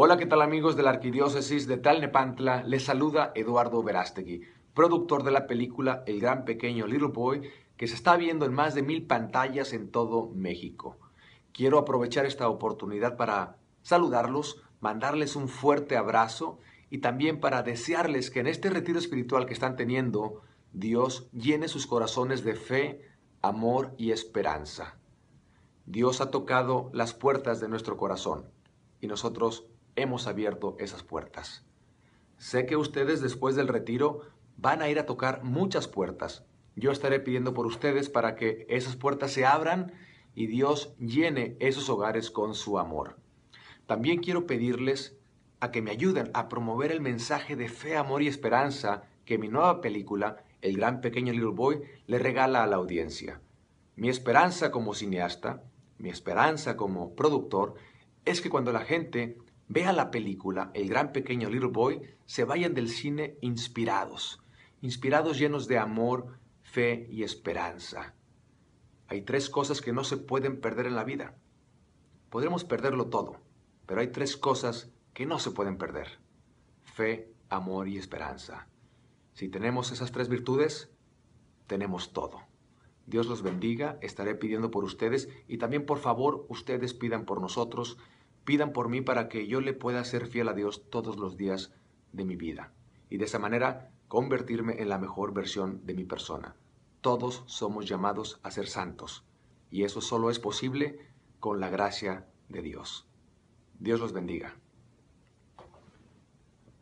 Hola, ¿qué tal amigos de la Arquidiócesis de Talnepantla? Les saluda Eduardo Verástegui, productor de la película El Gran Pequeño Little Boy, que se está viendo en más de mil pantallas en todo México. Quiero aprovechar esta oportunidad para saludarlos, mandarles un fuerte abrazo y también para desearles que en este retiro espiritual que están teniendo, Dios llene sus corazones de fe, amor y esperanza. Dios ha tocado las puertas de nuestro corazón y nosotros hemos abierto esas puertas. Sé que ustedes después del retiro van a ir a tocar muchas puertas. Yo estaré pidiendo por ustedes para que esas puertas se abran y Dios llene esos hogares con su amor. También quiero pedirles a que me ayuden a promover el mensaje de fe, amor y esperanza que mi nueva película, El gran pequeño Little Boy, le regala a la audiencia. Mi esperanza como cineasta, mi esperanza como productor, es que cuando la gente vea la película El gran pequeño Little Boy, se vayan del cine inspirados, inspirados llenos de amor, fe y esperanza. Hay tres cosas que no se pueden perder en la vida. Podremos perderlo todo, pero hay tres cosas que no se pueden perder. Fe, amor y esperanza. Si tenemos esas tres virtudes, tenemos todo. Dios los bendiga, estaré pidiendo por ustedes y también por favor ustedes pidan por nosotros pidan por mí para que yo le pueda ser fiel a Dios todos los días de mi vida y de esa manera convertirme en la mejor versión de mi persona. Todos somos llamados a ser santos y eso solo es posible con la gracia de Dios. Dios los bendiga.